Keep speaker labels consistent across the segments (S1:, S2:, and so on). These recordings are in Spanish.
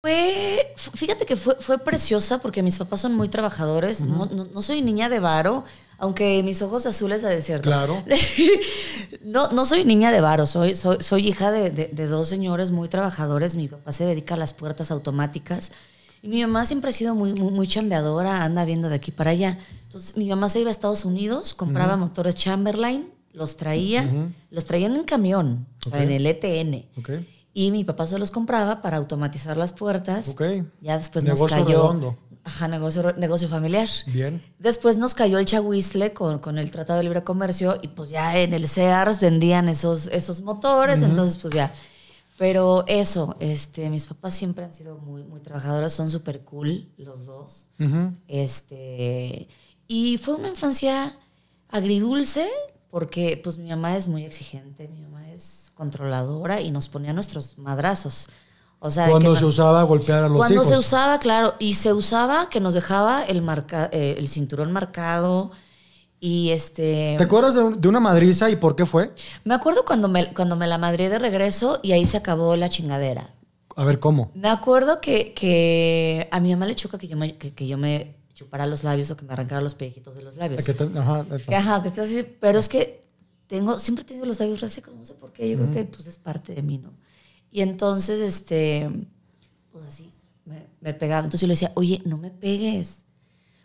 S1: Fue, fíjate que fue, fue preciosa porque mis papás son muy trabajadores, no, no, soy niña de varo, aunque mis ojos azules de cierto Claro. no, no soy niña de varo, soy, soy, hija de, dos señores muy trabajadores, mi papá se dedica a las puertas automáticas y mi mamá siempre ha sido muy, muy, chambeadora, anda viendo de aquí para allá. Entonces mi mamá se iba a Estados Unidos, compraba motores Chamberlain, los traía, los traían en camión, en el ETN. Y mi papá se los compraba para automatizar las puertas. Ok. Ya después nos cayó. Ajá, negocio, negocio familiar. Bien. Después nos cayó el chahuistle con, el Tratado de Libre Comercio y pues ya en el Sears vendían esos, esos motores, entonces pues ya. Pero eso, este, mis papás siempre han sido muy, muy trabajadores, son súper cool los dos. Este, y fue una infancia agridulce porque pues mi mamá es muy exigente, mi mamá es controladora y nos ponía nuestros madrazos. O sea, cuando se usaba
S2: golpear a los cuando Cuando se
S1: usaba, claro, y se usaba que nos dejaba el, marca, eh, el cinturón marcado y este... ¿Te acuerdas
S2: de, una madriza y por qué fue?
S1: Me acuerdo cuando me, cuando me la madré de regreso y ahí se acabó la chingadera. A ver, ¿cómo? Me acuerdo que, que a mi mamá le choca que yo me, que, yo me chupara los labios o que me arrancara los pellejitos de los labios. ajá, ajá, que pero es que siempre he tenido los labios resecos, no sé por qué, yo creo que pues, es parte de mí, ¿no? Y entonces, este, pues así, me, pegaba. Entonces yo le decía, oye, no me pegues,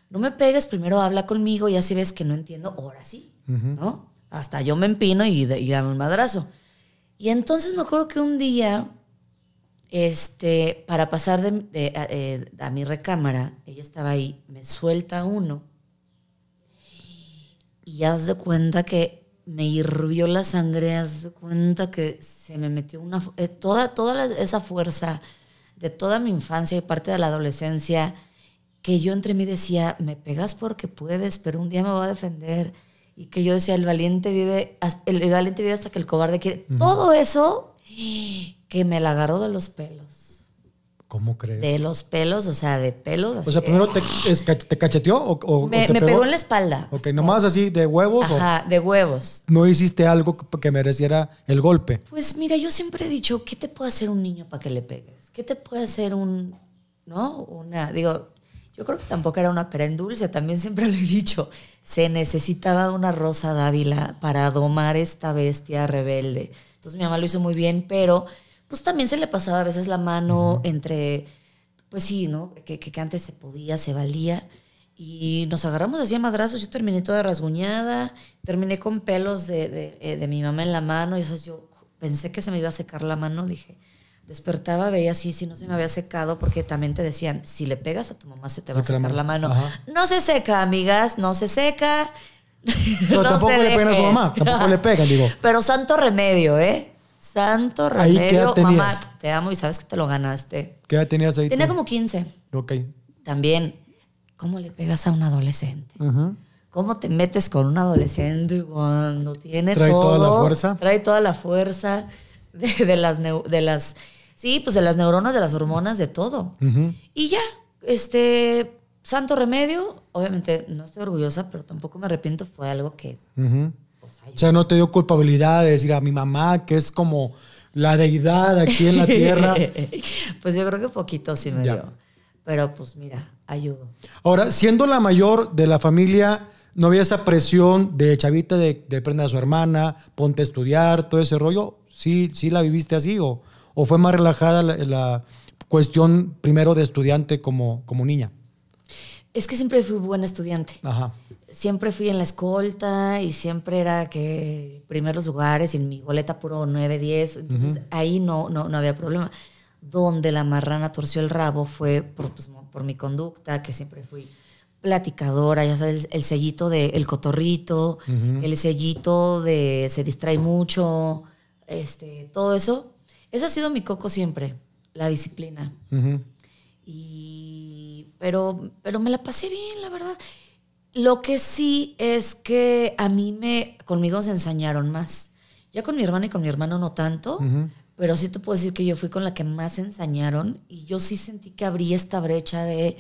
S1: no me pegues, primero habla conmigo y así ves que no entiendo, ahora sí, ¿no? Hasta yo me empino y, dame un madrazo. Y entonces me acuerdo que un día, este, para pasar de, eh, a, mi recámara, ella estaba ahí, me suelta uno. Y haz de cuenta que me hirvió la sangre, haz de cuenta que se me metió una, eh, toda, toda esa fuerza de toda mi infancia y parte de la adolescencia, que yo entre mí decía, me pegas porque puedes, pero un día me voy a defender. Y que yo decía, el valiente vive, el, valiente vive hasta que el cobarde quiere. Todo eso que me la agarró de los pelos ¿Cómo crees? De los pelos, o sea, de pelos. o sea, primero ¡ah!
S2: te, cacheteó o, me, pegó? en la espalda. Ok, nomás así, de huevos. Ajá,
S1: de huevos.
S2: ¿No hiciste algo que mereciera el golpe?
S1: Pues mira, yo siempre he dicho, ¿qué te puede hacer un niño
S2: para que le pegues?
S1: ¿Qué te puede hacer un, no? Una, digo, yo creo que tampoco era una pera en dulce, también siempre lo he dicho. Se necesitaba una rosa dávila para domar esta bestia rebelde. Entonces mi mamá lo hizo muy bien, pero pues también se le pasaba a veces la mano entre, pues sí, ¿no? Que, que, antes se podía, se valía. Y nos agarramos así a madrazos. Yo terminé toda rasguñada, terminé con pelos eh, de, mi mamá en la mano. Y esas, yo pensé que se me iba a secar la mano. Dije, despertaba, veía así, si no se me había secado, porque también te decían, si le pegas a tu mamá se te va a secar la mano. No se seca, amigas, no se seca. Pero tampoco le pegan a su mamá,
S2: tampoco le pegan, digo.
S1: Pero santo remedio, ¿eh? Santo remedio. Mamá, te amo y sabes que te lo ganaste. ¿Qué edad tenías ahí? Tenía como 15. Ok. También, ¿cómo le pegas a un adolescente? ¿Cómo te metes con un adolescente cuando tiene todo? Trae toda la fuerza. Trae toda la fuerza de, las, de las. Sí, pues de las neuronas, de las hormonas, de todo. Y ya, este. Santo remedio, obviamente no estoy orgullosa, pero tampoco me arrepiento, fue algo que
S2: o sea, no te dio culpabilidad de decir a mi mamá, que es como la deidad aquí en la tierra.
S1: pues yo creo que poquito sí me dio. Pero pues mira, ayudo.
S2: Ahora, siendo la mayor de la familia, ¿no había esa presión de chavita de, prender a su hermana, ponte a estudiar, todo ese rollo? ¿Sí, la viviste así o, fue más relajada la, cuestión primero de estudiante como niña?
S1: Es que siempre fui buen estudiante. Siempre fui en la escolta y siempre era que primeros lugares y en mi boleta puro 9, 10. Entonces ahí no, no, no, había problema. Donde la marrana torció el rabo fue por, pues, por mi conducta, que siempre fui platicadora, ya sabes, el sellito de el cotorrito, el sellito de se distrae mucho, este, todo eso. Ese ha sido mi coco siempre, la disciplina. Y pero, pero me la pasé bien, la verdad. Lo que sí es que a mí me, conmigo se ensañaron más. Ya con mi hermana y con mi hermano no tanto, pero sí te puedo decir que yo fui con la que más se ensañaron y yo sí sentí que abrí esta brecha de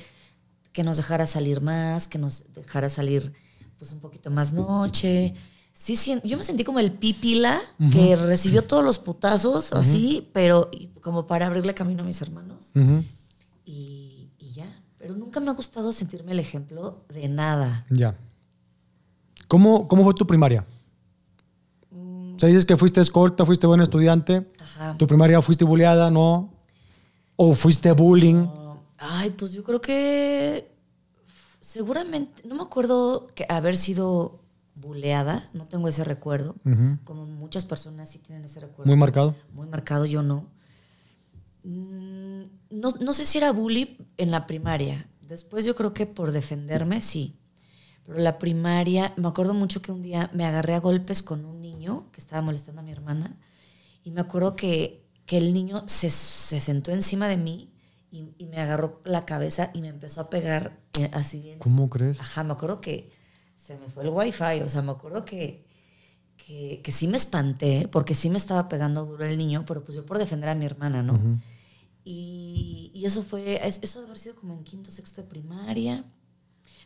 S1: que nos dejara salir más, que nos dejara salir pues un poquito más noche. Sí, sí yo me sentí como el pipila que recibió todos los putazos así, pero como para abrirle camino a mis hermanos. Y pero nunca me ha gustado sentirme el ejemplo de nada.
S2: Ya. ¿Cómo, fue tu primaria? Mm. O sea, dices que fuiste escolta, fuiste buen estudiante. ¿Tu primaria fuiste bulleada, no? ¿O fuiste bullying?
S1: Ay, pues yo creo que seguramente, no me acuerdo que haber sido buleada, no tengo ese recuerdo, como muchas personas sí tienen ese recuerdo. Muy marcado. Muy marcado, yo no. Mm, no, sé si era bullying en la primaria. Después yo creo que por defenderme, sí. Pero la primaria, me acuerdo mucho que un día me agarré a golpes con un niño que estaba molestando a mi hermana. Y me acuerdo que, que el niño se, sentó encima de mí y, me agarró la cabeza y me empezó a pegar eh, así bien. ¿Cómo crees? Ajá, me acuerdo que se me fue el wifi. O sea, me acuerdo que, que, sí me espanté porque sí me estaba pegando duro el niño, pero pues yo por defender a mi hermana, ¿no? Y, eso fue, eso debe haber sido como en quinto, sexto de primaria.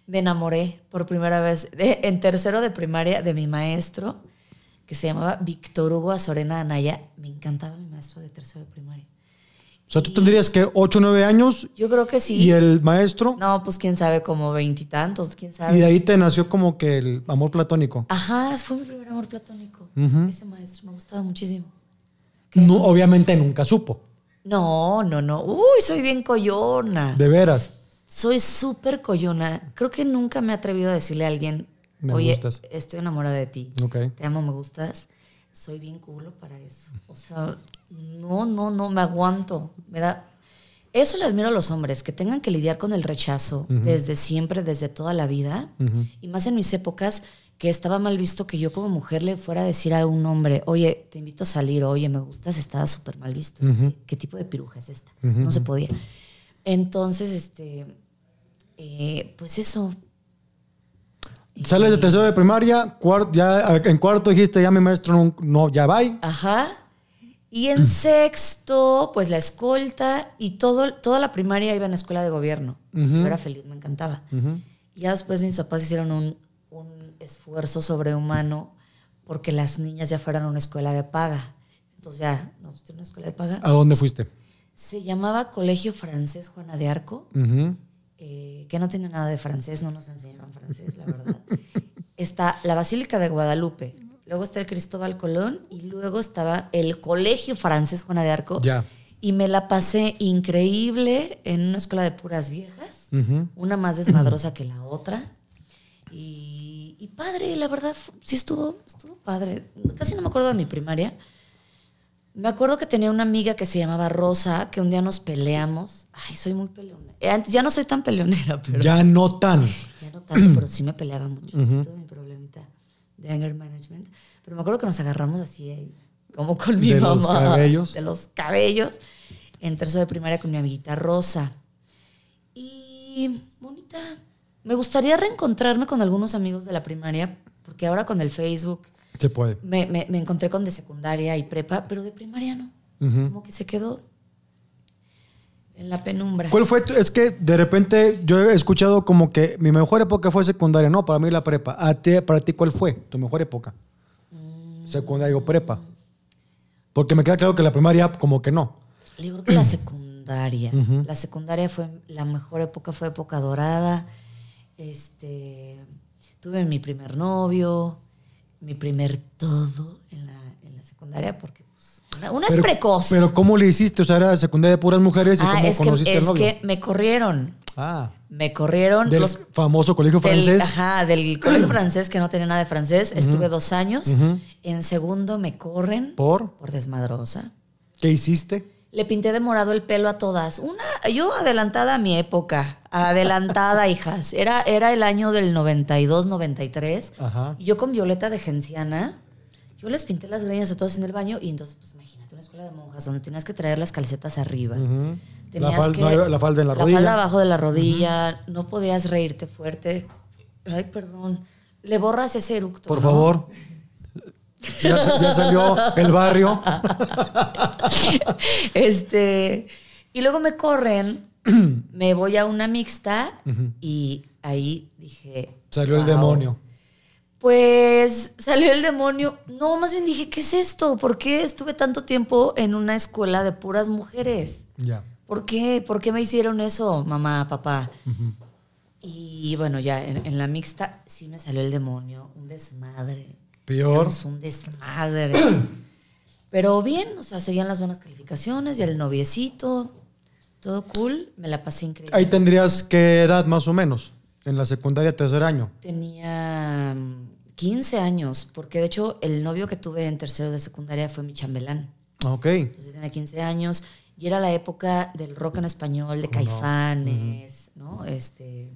S1: Me enamoré por primera vez en tercero de primaria de mi maestro, que se llamaba Víctor Hugo Azorena Anaya. Me encantaba mi maestro de tercero de primaria.
S2: O sea, tú tendrías que 8 o 9 años.
S1: Yo creo que sí. ¿Y el maestro? No, pues quién sabe, como veintitantos, quién sabe. Y de ahí
S2: te nació como que el amor platónico.
S1: Ajá, fue mi primer amor platónico. Ese maestro me gustaba muchísimo.
S2: No, obviamente nunca supo.
S1: No, no, no. Uy, soy bien coyona. ¿De veras? Soy súper coyona. Creo que nunca me he atrevido a decirle a alguien, me oye, estoy enamorada de ti. Okay. Te amo, me gustas. Soy bien culo para eso. O sea, no, no, no, me aguanto. Me da... Eso le admiro a los hombres, que tengan que lidiar con el rechazo desde siempre, desde toda la vida. Y más en mis épocas, que estaba mal visto que yo como mujer le fuera a decir a un hombre, oye, te invito a salir, oye, me gustas, estaba súper mal visto. ¿Qué tipo de piruja es esta? No se podía. Entonces, este, eh, pues eso.
S2: Sales de eh, tercero de primaria, ya en cuarto dijiste, ya mi maestro no, ya va.
S1: Ajá. Y en sexto, pues la escolta y todo, toda la primaria iba a la escuela de gobierno. Yo era feliz, me encantaba. Y ya después mis papás hicieron un, esfuerzo sobrehumano porque las niñas ya fueran a una escuela de paga. Entonces ya nos una escuela de paga. ¿A dónde fuiste? Se llamaba Colegio Francés Juana de Arco, eh, que no tiene nada de francés, no nos enseñaban francés, la verdad. está la Basílica de Guadalupe, luego está el Cristóbal Colón y luego estaba el Colegio Francés Juana de Arco. Ya. Y me la pasé increíble en una escuela de puras viejas, una más desmadrosa que la otra. Y y padre, la verdad, sí estuvo, estuvo padre. Casi no me acuerdo de mi primaria. Me acuerdo que tenía una amiga que se llamaba Rosa, que un día nos peleamos. Ay, soy muy peleonera. Eh, ya no soy tan peleonera, pero. Ya no tan. Ya no tan, pero sí me peleaba mucho. mi problemita de anger management. Pero me acuerdo que nos agarramos así, eh, como con mi mamá. De los cabellos. De los cabellos. En tercero de primaria con mi amiguita Rosa. Y bonita, me gustaría reencontrarme con algunos amigos de la primaria, porque ahora con el Facebook. Se puede. Me, encontré con de secundaria y prepa, pero de primaria no. Como que se quedó en la penumbra. ¿Cuál
S2: fue? Tu, es que de repente yo he escuchado como que mi mejor época fue secundaria. No, para mí la prepa. A ¿Para ti cuál fue tu mejor época? Mm. Secundaria o prepa. Porque me queda claro que la primaria como que no.
S1: Yo creo que la secundaria. La secundaria fue la mejor época, fue época dorada. Este, tuve mi primer novio, mi primer todo en la, en la secundaria, porque pues, una, es precoz. Pero ¿cómo
S2: le hiciste? O sea, era secundaria de puras mujeres y ah, cómo es conociste que, Es que
S1: me corrieron. Ah. Me corrieron. Del los,
S2: famoso colegio francés.
S1: Ajá, del colegio francés que no tenía nada de francés. Estuve dos años. En segundo me corren. ¿Por? Por desmadrosa. ¿Qué hiciste? Le pinté de morado el pelo a todas. Una, yo adelantada a mi época. Adelantada, hijas. Era, era el año del 92, 93. Y yo con Violeta de Genciana, yo les pinté las greñas a todos en el baño y entonces, pues imagínate, una escuela de monjas donde tenías que traer las calcetas arriba. la, falda en la, rodilla. La falda abajo de la rodilla. No podías reírte fuerte. Ay, perdón. Le borras ese eructo. Por favor.
S2: Ya, ya, salió el barrio.
S1: este, y luego me corren me voy a una mixta
S2: y ahí dije... Salió el demonio.
S1: Pues salió el demonio. No, más bien dije, ¿qué es esto? ¿Por qué estuve tanto tiempo en una escuela de puras mujeres? Ya. ¿Por qué? ¿Por qué me hicieron eso, mamá, papá? Y bueno, ya en, la mixta sí me salió el demonio, un desmadre. Peor. un desmadre. Pero bien, o sea, seguían las buenas calificaciones y el noviecito. Todo cool, me la pasé increíble.
S2: Ahí tendrías qué edad más o menos, en la secundaria, tercer año.
S1: Tenía 15 mm, años, porque de hecho el novio que tuve en tercero de secundaria fue mi chambelán.
S2: Ah, ok. Entonces
S1: tenía 15 años y era la época del rock en español, de oh, Caifanes, ¿no? Este,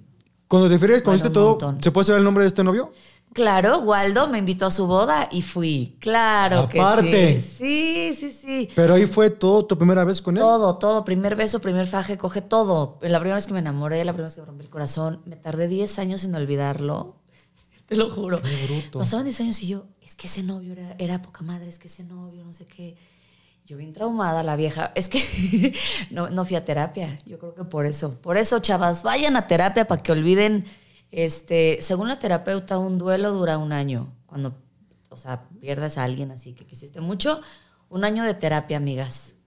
S2: Cuando te refieres, con este todo? ¿Se puede saber el nombre de este
S1: novio? Claro, Waldo me invitó a su boda y fui. Claro que sí. Sí, sí, sí. Pero
S2: ahí fue todo tu primera vez con él. Todo,
S1: todo. Primer beso, primer faje, coge todo. La primera vez que me enamoré, la primera vez que rompí el corazón. Me tardé 10 años en olvidarlo. Te lo juro. Pasaban 10 años y yo, es que ese novio era, poca madre, es que ese novio, no sé qué. Yo bien traumada, la vieja. Es que no, no fui a terapia. Yo creo que por eso. Por eso, chavas, vayan a terapia para que olviden este, según la terapeuta, un duelo dura un año. Cuando, o sea, a alguien así que quisiste mucho, un año de terapia, amigas.